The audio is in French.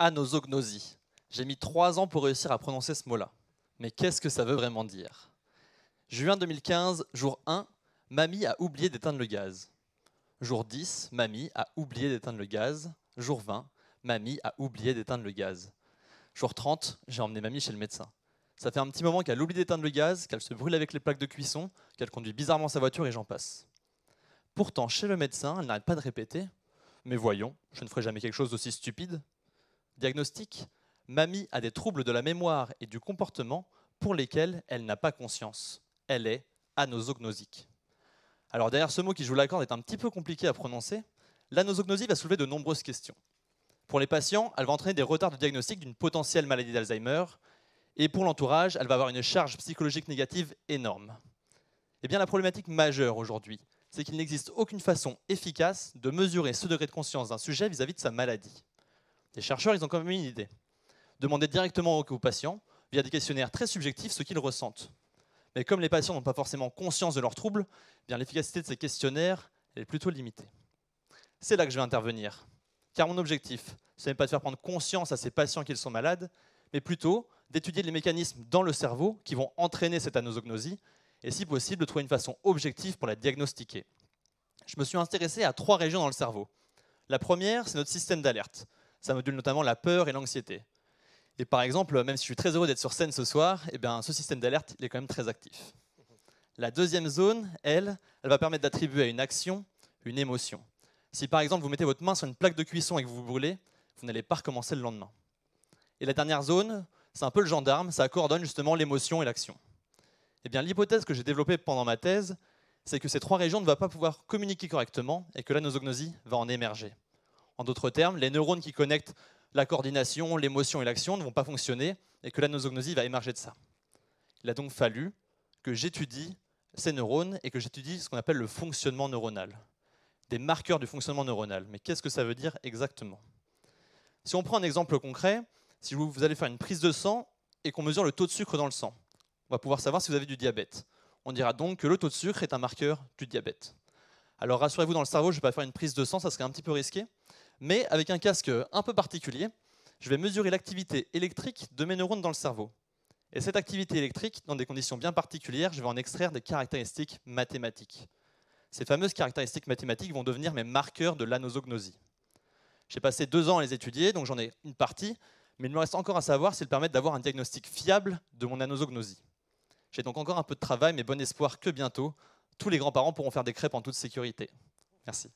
anosognosie. J'ai mis trois ans pour réussir à prononcer ce mot-là. Mais qu'est-ce que ça veut vraiment dire Juin 2015, jour 1, mamie a oublié d'éteindre le gaz. Jour 10, mamie a oublié d'éteindre le gaz. Jour 20, mamie a oublié d'éteindre le gaz. Jour 30, j'ai emmené mamie chez le médecin. Ça fait un petit moment qu'elle oublie d'éteindre le gaz, qu'elle se brûle avec les plaques de cuisson, qu'elle conduit bizarrement sa voiture et j'en passe. Pourtant, chez le médecin, elle n'arrête pas de répéter Mais voyons, je ne ferai jamais quelque chose d'aussi stupide. Diagnostic, mamie a des troubles de la mémoire et du comportement pour lesquels elle n'a pas conscience. Elle est anosognosique. Alors derrière ce mot qui, je vous l'accorde, est un petit peu compliqué à prononcer, l'anosognosie va soulever de nombreuses questions. Pour les patients, elle va entraîner des retards de diagnostic d'une potentielle maladie d'Alzheimer, et pour l'entourage, elle va avoir une charge psychologique négative énorme. Eh bien, la problématique majeure aujourd'hui, c'est qu'il n'existe aucune façon efficace de mesurer ce degré de conscience d'un sujet vis à -vis de sa maladie. Les chercheurs, ils ont quand même une idée. demander directement aux patients, via des questionnaires très subjectifs, ce qu'ils ressentent. Mais comme les patients n'ont pas forcément conscience de leurs troubles, eh bien l'efficacité de ces questionnaires est plutôt limitée. C'est là que je vais intervenir. Car mon objectif, ce n'est pas de faire prendre conscience à ces patients qu'ils sont malades, mais plutôt d'étudier les mécanismes dans le cerveau qui vont entraîner cette anosognosie et si possible de trouver une façon objective pour la diagnostiquer. Je me suis intéressé à trois régions dans le cerveau. La première, c'est notre système d'alerte, ça module notamment la peur et l'anxiété. Et par exemple, même si je suis très heureux d'être sur scène ce soir, eh bien, ce système d'alerte est quand même très actif. La deuxième zone, elle, elle va permettre d'attribuer à une action une émotion. Si par exemple vous mettez votre main sur une plaque de cuisson et que vous vous brûlez, vous n'allez pas recommencer le lendemain. Et la dernière zone, c'est un peu le gendarme, ça coordonne justement l'émotion et l'action. Eh bien, l'hypothèse que j'ai développée pendant ma thèse, c'est que ces trois régions ne vont pas pouvoir communiquer correctement et que la nosognosie va en émerger. En d'autres termes, les neurones qui connectent la coordination, l'émotion et l'action ne vont pas fonctionner et que la nosognosie va émerger de ça. Il a donc fallu que j'étudie ces neurones et que j'étudie ce qu'on appelle le fonctionnement neuronal, des marqueurs du fonctionnement neuronal. Mais qu'est-ce que ça veut dire exactement Si on prend un exemple concret, si vous allez faire une prise de sang et qu'on mesure le taux de sucre dans le sang, on va pouvoir savoir si vous avez du diabète. On dira donc que le taux de sucre est un marqueur du diabète. Alors rassurez-vous, dans le cerveau, je ne vais pas faire une prise de sang, ça serait un petit peu risqué, mais avec un casque un peu particulier, je vais mesurer l'activité électrique de mes neurones dans le cerveau. Et cette activité électrique, dans des conditions bien particulières, je vais en extraire des caractéristiques mathématiques. Ces fameuses caractéristiques mathématiques vont devenir mes marqueurs de l'anosognosie. J'ai passé deux ans à les étudier, donc j'en ai une partie, mais il me reste encore à savoir s'ils permettent d'avoir un diagnostic fiable de mon anosognosie. J'ai donc encore un peu de travail, mais bon espoir que bientôt, tous les grands-parents pourront faire des crêpes en toute sécurité. Merci.